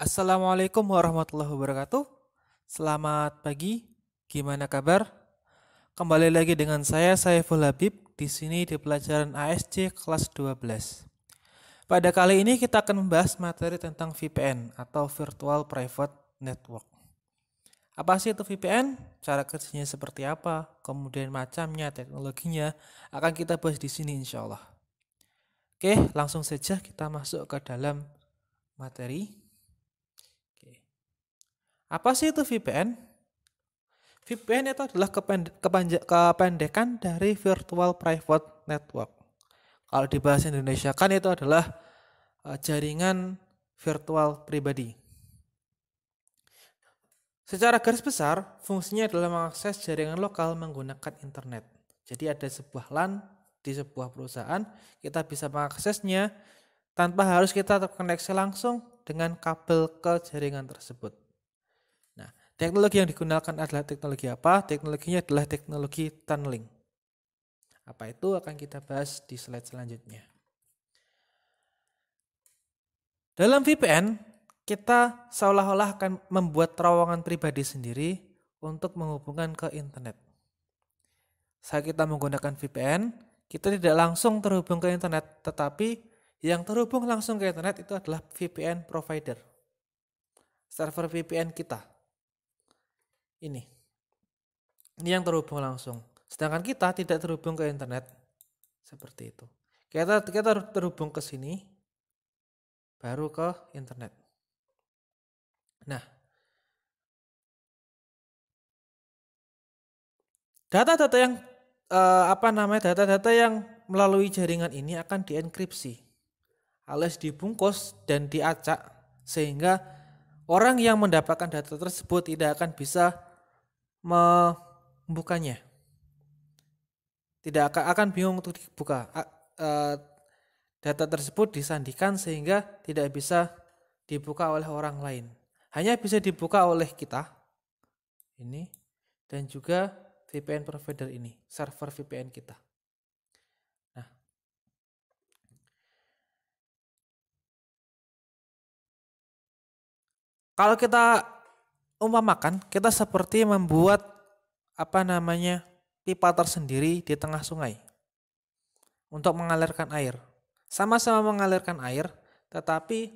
Assalamualaikum warahmatullahi wabarakatuh. Selamat pagi. Gimana kabar? Kembali lagi dengan saya Saiful Habib di sini di pelajaran ASC kelas 12. Pada kali ini kita akan membahas materi tentang VPN atau Virtual Private Network. Apa sih itu VPN? Cara kerjanya seperti apa? Kemudian macamnya, teknologinya akan kita bahas di sini insya Allah. Oke, langsung saja kita masuk ke dalam materi. Apa sih itu VPN? VPN itu adalah kependekan dari Virtual Private Network. Kalau di bahasa Indonesia kan itu adalah eh, jaringan virtual pribadi. Secara garis besar, fungsinya adalah mengakses jaringan lokal menggunakan internet. Jadi ada sebuah LAN di sebuah perusahaan, kita bisa mengaksesnya tanpa harus kita terkoneksi langsung dengan kabel ke jaringan tersebut. Teknologi yang digunakan adalah teknologi apa? Teknologinya adalah teknologi tunneling. Apa itu akan kita bahas di slide selanjutnya. Dalam VPN, kita seolah-olah akan membuat terowongan pribadi sendiri untuk menghubungkan ke internet. Saat kita menggunakan VPN, kita tidak langsung terhubung ke internet, tetapi yang terhubung langsung ke internet itu adalah VPN provider. Server VPN kita ini. Ini yang terhubung langsung. Sedangkan kita tidak terhubung ke internet seperti itu. Kita kita terhubung ke sini baru ke internet. Nah, data-data yang eh, apa namanya data-data yang melalui jaringan ini akan dienkripsi alias dibungkus dan diacak sehingga orang yang mendapatkan data tersebut tidak akan bisa membukanya. Tidak akan bingung untuk dibuka. E, data tersebut disandikan sehingga tidak bisa dibuka oleh orang lain. Hanya bisa dibuka oleh kita ini dan juga VPN provider ini, server VPN kita. Nah. Kalau kita umpamakan kita seperti membuat apa namanya pipa tersendiri di tengah sungai untuk mengalirkan air. Sama-sama mengalirkan air, tetapi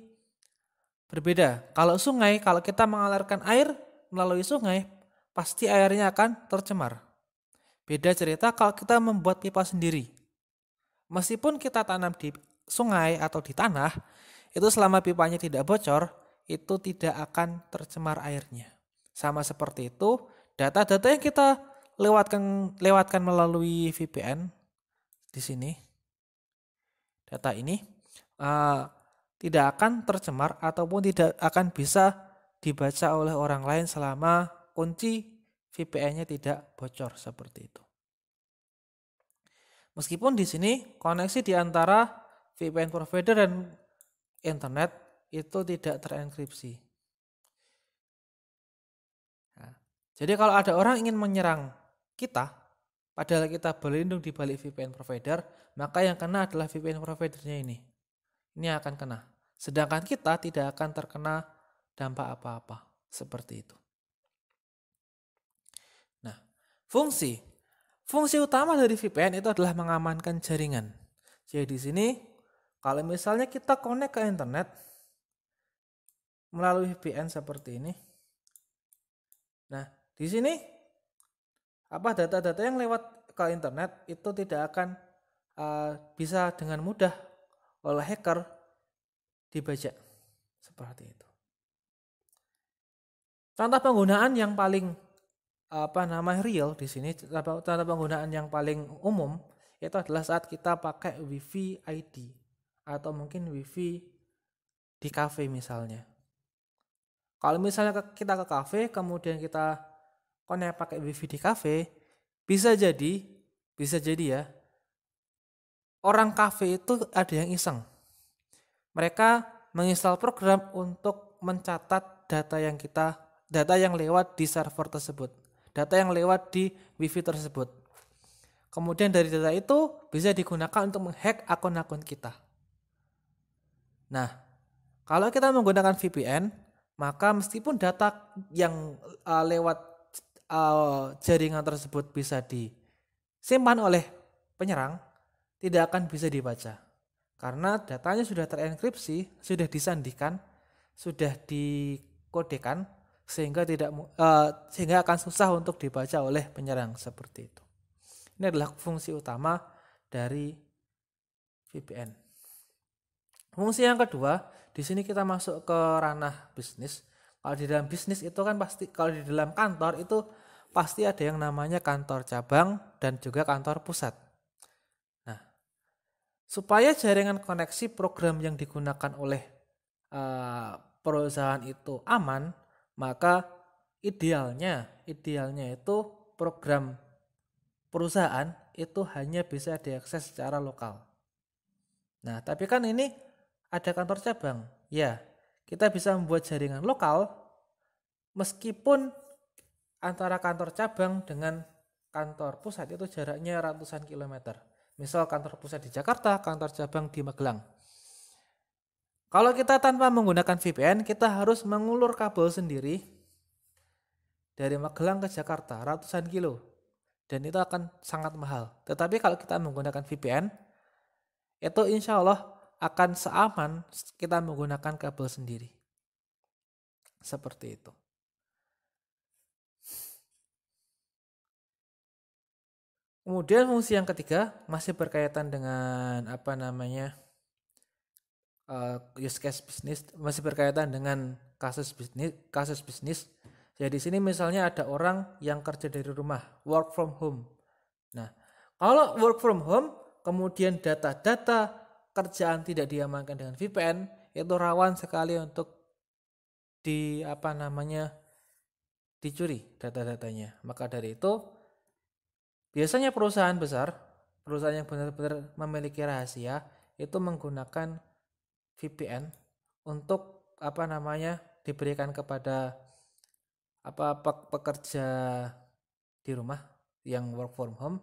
berbeda. Kalau sungai, kalau kita mengalirkan air melalui sungai, pasti airnya akan tercemar. Beda cerita kalau kita membuat pipa sendiri. Meskipun kita tanam di sungai atau di tanah, itu selama pipanya tidak bocor, itu tidak akan tercemar airnya. Sama seperti itu, data-data yang kita lewatkan lewatkan melalui VPN di sini data ini uh, tidak akan tercemar ataupun tidak akan bisa dibaca oleh orang lain selama kunci VPN-nya tidak bocor seperti itu. Meskipun di sini koneksi di antara VPN provider dan internet itu tidak terenkripsi. Jadi kalau ada orang ingin menyerang kita, padahal kita berlindung di balik VPN provider, maka yang kena adalah VPN providernya ini. Ini akan kena. Sedangkan kita tidak akan terkena dampak apa-apa. Seperti itu. Nah, fungsi. Fungsi utama dari VPN itu adalah mengamankan jaringan. Jadi di sini, kalau misalnya kita connect ke internet, melalui VPN seperti ini. Nah, di sini apa data-data yang lewat ke internet itu tidak akan uh, bisa dengan mudah oleh hacker dibaca seperti itu. Contoh penggunaan yang paling apa nama real di sini contoh penggunaan yang paling umum itu adalah saat kita pakai wifi ID atau mungkin wifi di cafe misalnya. Kalau misalnya kita ke cafe kemudian kita konek pakai wifi di cafe bisa jadi bisa jadi ya orang cafe itu ada yang iseng mereka menginstal program untuk mencatat data yang kita data yang lewat di server tersebut data yang lewat di wifi tersebut kemudian dari data itu bisa digunakan untuk menghack akun-akun kita nah kalau kita menggunakan VPN maka meskipun data yang eh, lewat uh, jaringan tersebut bisa disimpan oleh penyerang, tidak akan bisa dibaca. Karena datanya sudah terenkripsi, sudah disandikan, sudah dikodekan sehingga tidak uh, sehingga akan susah untuk dibaca oleh penyerang seperti itu. Ini adalah fungsi utama dari VPN. Fungsi yang kedua, di sini kita masuk ke ranah bisnis. Kalau di dalam bisnis itu kan pasti kalau di dalam kantor itu pasti ada yang namanya kantor cabang dan juga kantor pusat. Nah, supaya jaringan koneksi program yang digunakan oleh uh, perusahaan itu aman, maka idealnya idealnya itu program perusahaan itu hanya bisa diakses secara lokal. Nah, tapi kan ini ada kantor cabang. Ya, kita bisa membuat jaringan lokal meskipun antara kantor cabang dengan kantor pusat itu jaraknya ratusan kilometer. Misal kantor pusat di Jakarta, kantor cabang di Magelang. Kalau kita tanpa menggunakan VPN, kita harus mengulur kabel sendiri dari Magelang ke Jakarta, ratusan kilo. Dan itu akan sangat mahal. Tetapi kalau kita menggunakan VPN, itu insya Allah akan seaman kita menggunakan kabel sendiri. Seperti itu. Kemudian fungsi yang ketiga masih berkaitan dengan apa namanya uh, use case bisnis, masih berkaitan dengan kasus bisnis, kasus bisnis. Jadi ya, sini misalnya ada orang yang kerja dari rumah, work from home. Nah, kalau work from home, kemudian data-data kerjaan tidak diamankan dengan VPN itu rawan sekali untuk di apa namanya dicuri data-datanya. Maka dari itu biasanya perusahaan besar, perusahaan yang benar-benar memiliki rahasia itu menggunakan VPN untuk apa namanya diberikan kepada apa pekerja di rumah yang work from home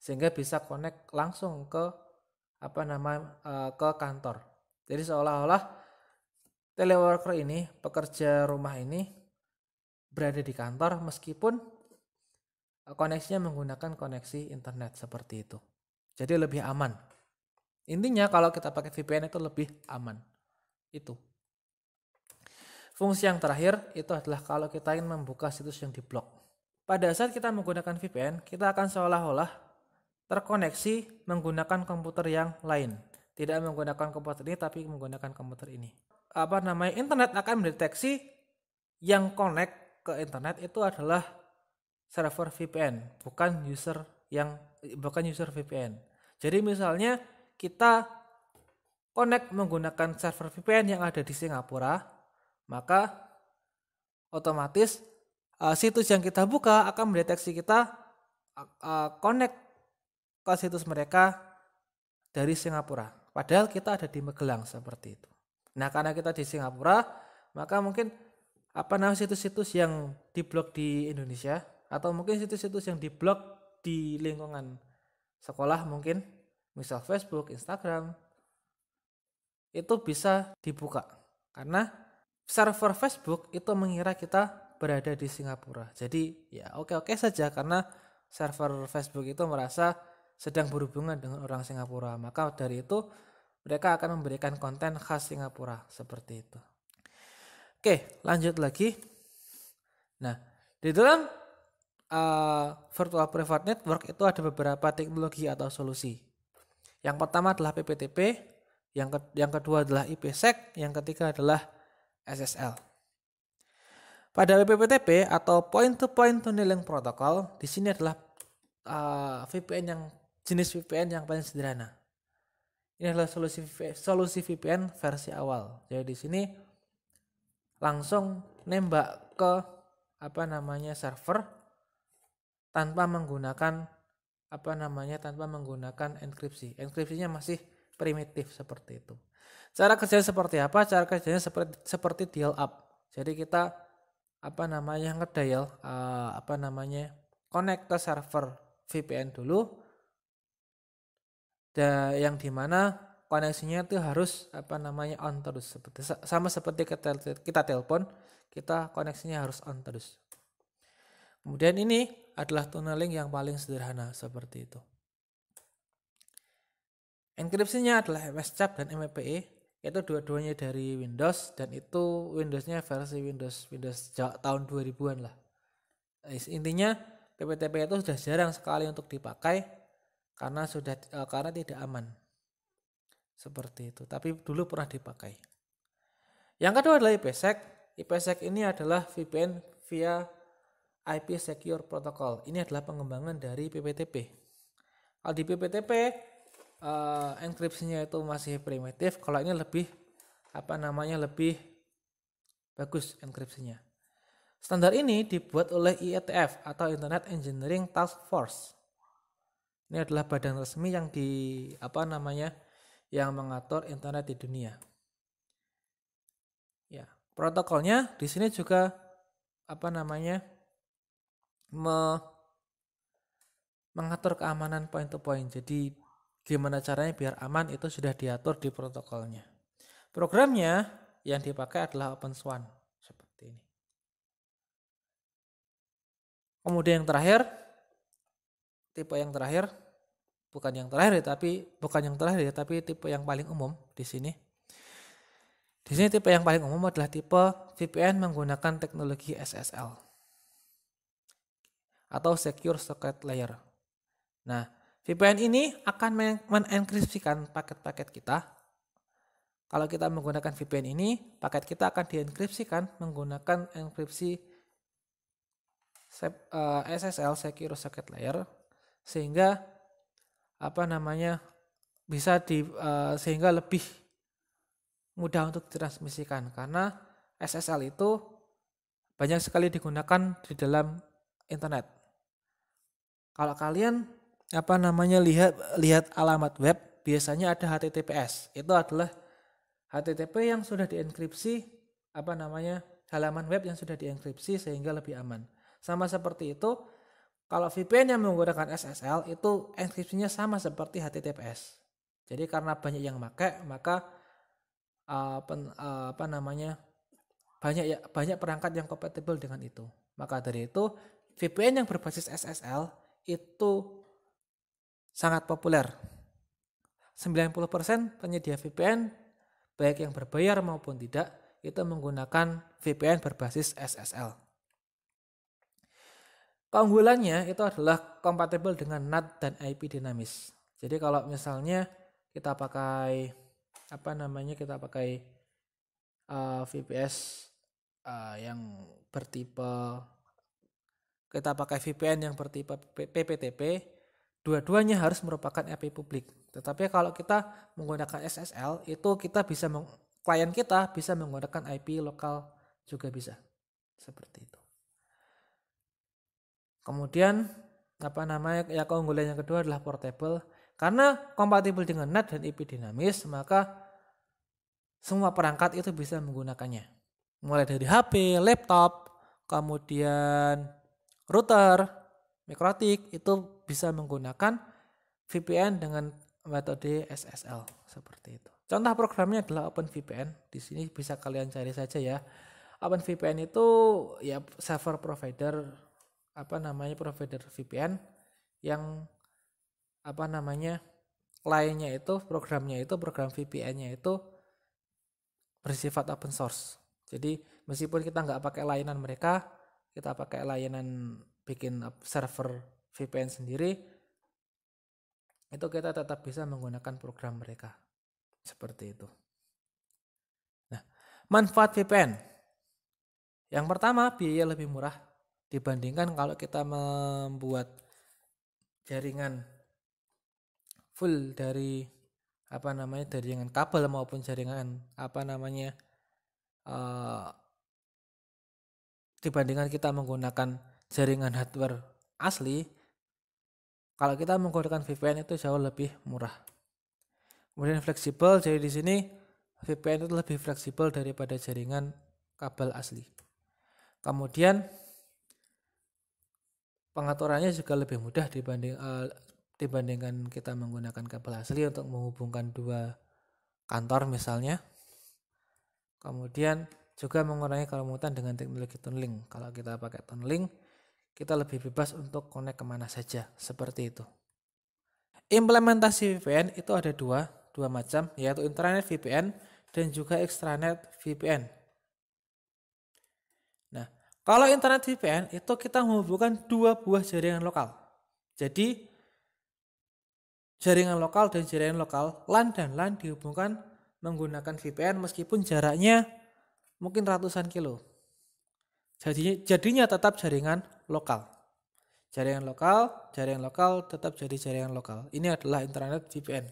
sehingga bisa connect langsung ke apa nama uh, ke kantor. Jadi seolah-olah teleworker ini, pekerja rumah ini berada di kantor meskipun eh, koneksinya menggunakan koneksi internet seperti itu. Jadi lebih aman. Intinya kalau kita pakai VPN itu lebih aman. Itu. Fungsi yang terakhir itu adalah kalau kita ingin membuka situs yang diblok. Pada saat kita menggunakan VPN, kita akan seolah-olah terkoneksi menggunakan komputer yang lain. Tidak menggunakan komputer ini tapi menggunakan komputer ini. Apa namanya? Internet akan mendeteksi yang connect ke internet itu adalah server VPN, bukan user yang bukan user VPN. Jadi misalnya kita connect menggunakan server VPN yang ada di Singapura, maka otomatis eh, situs yang kita buka akan mendeteksi kita eh, connect situs mereka dari Singapura. Padahal kita ada di Magelang seperti itu. Nah karena kita di Singapura, maka mungkin apa namanya situs-situs yang diblok di Indonesia atau mungkin situs-situs yang diblok di lingkungan sekolah mungkin misal Facebook, Instagram itu bisa dibuka karena server Facebook itu mengira kita berada di Singapura. Jadi ya oke-oke saja karena server Facebook itu merasa sedang berhubungan dengan orang Singapura. Maka dari itu mereka akan memberikan konten khas Singapura seperti itu. Oke, lanjut lagi. Nah, di dalam uh, virtual private network itu ada beberapa teknologi atau solusi. Yang pertama adalah PPTP, yang ke yang kedua adalah IPsec, yang ketiga adalah SSL. Pada PPTP atau Point to Point Tunneling Protocol, di sini adalah uh, eh, VPN yang jenis VPN yang paling sederhana. Ini adalah solusi solusi VPN versi awal. Jadi di sini langsung nembak ke apa namanya server tanpa menggunakan apa namanya tanpa menggunakan enkripsi. Enkripsinya masih primitif seperti itu. Cara kerjanya seperti apa? Cara kerjanya seperti seperti dial up. Jadi kita apa namanya ngedial uh, apa namanya connect ke server VPN dulu da, ya, yang dimana koneksinya itu harus apa namanya on terus seperti sama seperti kita, kita telepon kita koneksinya harus on terus kemudian ini adalah tunneling yang paling sederhana seperti itu enkripsinya adalah MSCAP dan MPE itu dua-duanya dari Windows dan itu Windowsnya versi Windows Windows tahun 2000-an lah intinya PPTP itu sudah jarang sekali untuk dipakai karena sudah uh, karena tidak aman seperti itu tapi dulu pernah dipakai yang kedua adalah IPsec IPsec ini adalah VPN via IP Secure Protocol ini adalah pengembangan dari PPTP kalau di PPTP uh, eh, enkripsinya itu masih primitif kalau ini lebih apa namanya lebih bagus enkripsinya standar ini dibuat oleh IETF atau Internet Engineering Task Force ini adalah badan resmi yang di apa namanya yang mengatur internet di dunia. Ya, protokolnya di sini juga apa namanya me, mengatur keamanan point to point. Jadi gimana caranya biar aman itu sudah diatur di protokolnya. Programnya yang dipakai adalah Open swan seperti ini. Kemudian yang terakhir tipe yang terakhir bukan yang terakhir ya, tapi bukan yang terakhir ya, tapi tipe yang paling umum di sini. Di sini tipe yang paling umum adalah tipe VPN menggunakan teknologi SSL atau Secure Socket Layer. Nah, VPN ini akan menenkripsikan paket-paket kita. Kalau kita menggunakan VPN ini, paket kita akan dienkripsikan menggunakan enkripsi SSL eh, Secure Socket Layer sehingga apa namanya bisa di uh, sehingga lebih mudah untuk ditransmisikan karena SSL itu banyak sekali digunakan di dalam internet. Kalau kalian apa namanya lihat lihat alamat web biasanya ada HTTPS. Itu adalah HTTP yang sudah dienkripsi apa namanya halaman web yang sudah dienkripsi sehingga lebih aman. Sama seperti itu kalau VPN yang menggunakan SSL itu enkripsinya sama seperti HTTPS. Jadi karena banyak yang pakai, maka uh, apa namanya banyak ya banyak perangkat yang kompatibel dengan itu. Maka dari itu VPN yang berbasis SSL itu sangat populer. 90% penyedia VPN baik yang berbayar maupun tidak itu menggunakan VPN berbasis SSL. Keunggulannya itu adalah compatible dengan NAT dan IP dinamis. Jadi kalau misalnya kita pakai apa namanya kita pakai uh, eh, VPS uh, eh, yang bertipe kita pakai VPN yang bertipe PPTP dua-duanya harus merupakan IP publik. Tetapi kalau kita menggunakan SSL itu kita bisa klien kita bisa menggunakan IP lokal juga bisa. Seperti itu. Kemudian apa namanya ya keunggulan yang kedua adalah portable karena kompatibel dengan NAT dan IP dinamis maka semua perangkat itu bisa menggunakannya mulai dari HP, laptop, kemudian router, mikrotik itu bisa menggunakan VPN dengan metode SSL seperti itu. Contoh programnya adalah OpenVPN. Di sini bisa kalian cari saja ya. OpenVPN itu ya server provider apa namanya provider VPN yang apa namanya lainnya itu programnya itu program VPN-nya itu bersifat open source. Jadi meskipun kita nggak pakai layanan mereka, kita pakai layanan bikin server VPN sendiri, itu kita tetap bisa menggunakan program mereka. Seperti itu. Nah, manfaat VPN. Yang pertama, biaya lebih murah dibandingkan kalau kita membuat jaringan full dari apa namanya jaringan kabel maupun jaringan apa namanya uh, dibandingkan kita menggunakan jaringan hardware asli kalau kita menggunakan VPN itu jauh lebih murah kemudian fleksibel jadi di sini VPN itu lebih fleksibel daripada jaringan kabel asli kemudian pengaturannya juga lebih mudah dibanding uh, dibandingkan kita menggunakan kabel asli untuk menghubungkan dua kantor misalnya. Kemudian juga mengurangi kerumutan dengan teknologi tunneling. Kalau kita pakai tunneling, kita lebih bebas untuk connect kemana saja, seperti itu. Implementasi VPN itu ada dua, dua macam, yaitu internet VPN dan juga extranet VPN. Kalau internet VPN itu kita menghubungkan dua buah jaringan lokal. Jadi jaringan lokal dan jaringan lokal LAN dan LAN dihubungkan menggunakan VPN meskipun jaraknya mungkin ratusan kilo. Jadinya, jadinya tetap jaringan lokal. Jaringan lokal, jaringan lokal tetap jadi jaringan lokal. Ini adalah internet VPN.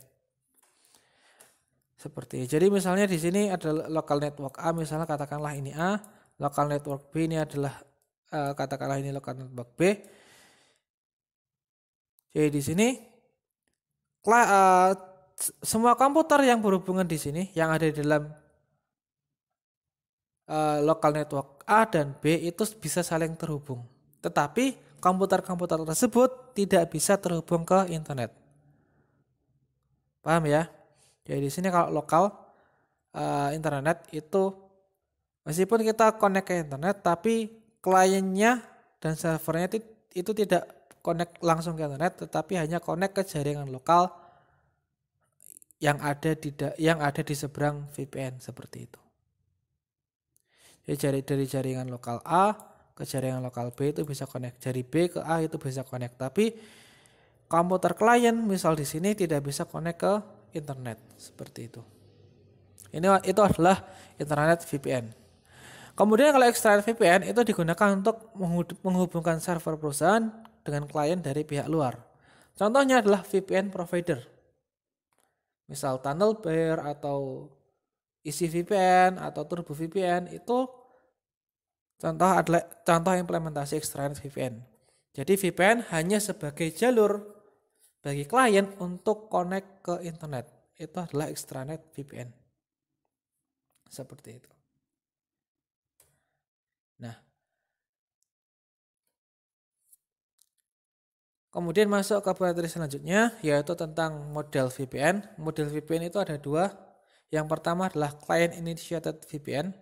Seperti jadi misalnya di sini ada local network A misalnya katakanlah ini A, lokal network B ini adalah uh, katakanlah ini lokal network B. Jadi di sini uh, semua komputer yang berhubungan di sini yang ada di dalam uh, eh, lokal network A dan B itu bisa saling terhubung. Tetapi komputer-komputer tersebut tidak bisa terhubung ke internet. Paham ya? Jadi di sini kalau lokal uh, internet itu Meskipun kita connect ke internet, tapi kliennya dan servernya itu, tidak connect langsung ke internet, tetapi hanya connect ke jaringan lokal yang ada di yang ada di seberang VPN seperti itu. Jadi dari jaringan lokal A ke jaringan lokal B itu bisa connect, dari B ke A itu bisa connect, tapi komputer klien misal di sini tidak bisa connect ke internet seperti itu. Ini itu adalah internet VPN. Kemudian kalau external VPN itu digunakan untuk menghubungkan server perusahaan dengan klien dari pihak luar. Contohnya adalah VPN provider. Misal Tunnel Bear atau isi VPN atau Turbo VPN itu contoh adalah contoh implementasi external VPN. Jadi VPN hanya sebagai jalur bagi klien untuk connect ke internet. Itu adalah extranet VPN. Seperti itu. Nah, kemudian masuk ke materi selanjutnya yaitu tentang model VPN. Model VPN itu ada dua. Yang pertama adalah Client Initiated VPN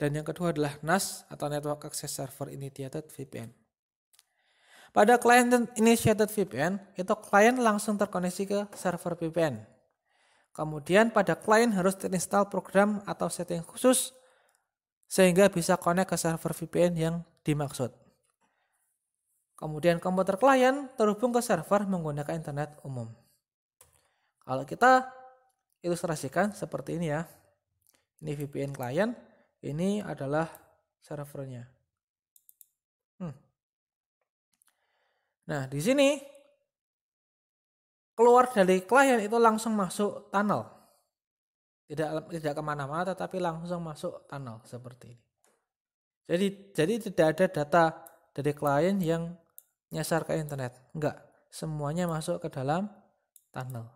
dan yang kedua adalah NAS atau Network Access Server Initiated VPN. Pada Client Initiated VPN, itu klien langsung terkoneksi ke server VPN Kemudian pada klien harus terinstall program atau setting khusus sehingga bisa connect ke server VPN yang dimaksud. Kemudian komputer klien terhubung ke server menggunakan internet umum. Kalau kita ilustrasikan seperti ini ya. Ini VPN klien, ini adalah servernya. Hmm. Nah, di sini keluar dari klien itu langsung masuk tunnel tidak tidak kemana-mana tetapi langsung masuk tunnel seperti ini jadi jadi tidak ada data dari klien yang nyasar ke internet enggak semuanya masuk ke dalam tunnel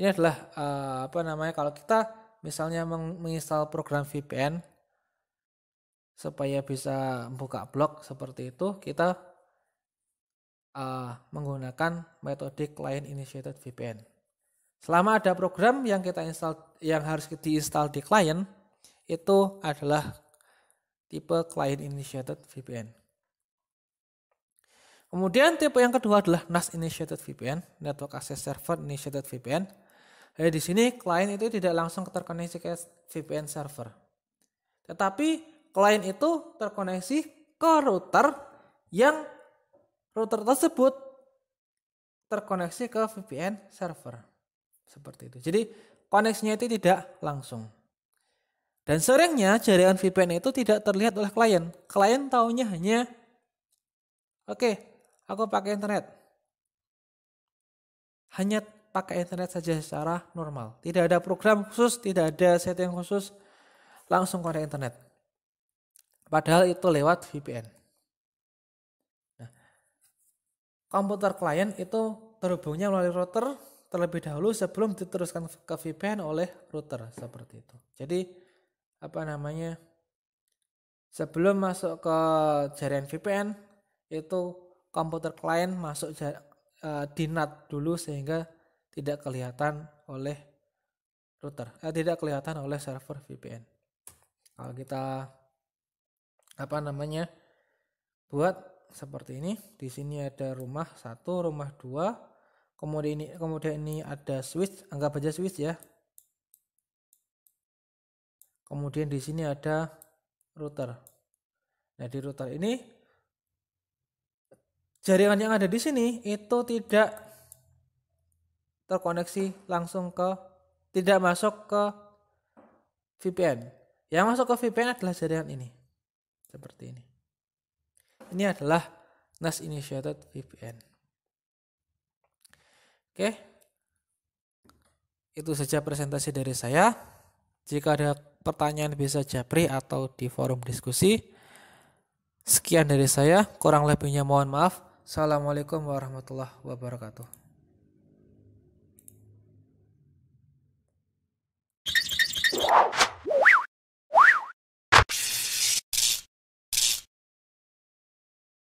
ini adalah eh, apa namanya kalau kita misalnya menginstal program VPN supaya bisa membuka blog seperti itu kita eh, menggunakan metode client initiated VPN Selama ada program yang kita install yang harus diinstal di client itu adalah tipe client initiated VPN. Kemudian tipe yang kedua adalah NAS initiated VPN, network access server initiated VPN. Jadi eh, di sini client itu tidak langsung terkoneksi ke VPN server. Tetapi client itu terkoneksi ke router yang router tersebut terkoneksi ke VPN server. Seperti itu. Jadi koneksinya itu tidak langsung. Dan seringnya jaringan VPN itu tidak terlihat oleh klien. Klien taunya hanya, oke, okay, aku pakai internet. Hanya pakai internet saja secara normal. Tidak ada program khusus, tidak ada setting khusus, langsung konek internet. Padahal itu lewat VPN. Nah, komputer klien itu terhubungnya melalui router terlebih dahulu sebelum diteruskan ke VPN oleh router seperti itu. Jadi apa namanya? Sebelum masuk ke jaringan VPN itu komputer klien masuk uh, e, di NAT dulu sehingga tidak kelihatan oleh router, eh, tidak kelihatan oleh server VPN. Kalau kita apa namanya? buat seperti ini. Di sini ada rumah satu, rumah dua, kemudian ini kemudian ini ada switch anggap aja switch ya kemudian di sini ada router nah di router ini jaringan yang ada di sini itu tidak terkoneksi langsung ke tidak masuk ke VPN yang masuk ke VPN adalah jaringan ini seperti ini ini adalah NAS initiated VPN Oke. Itu saja presentasi dari saya. Jika ada pertanyaan bisa japri atau di forum diskusi. Sekian dari saya, kurang lebihnya mohon maaf. Assalamualaikum warahmatullahi wabarakatuh.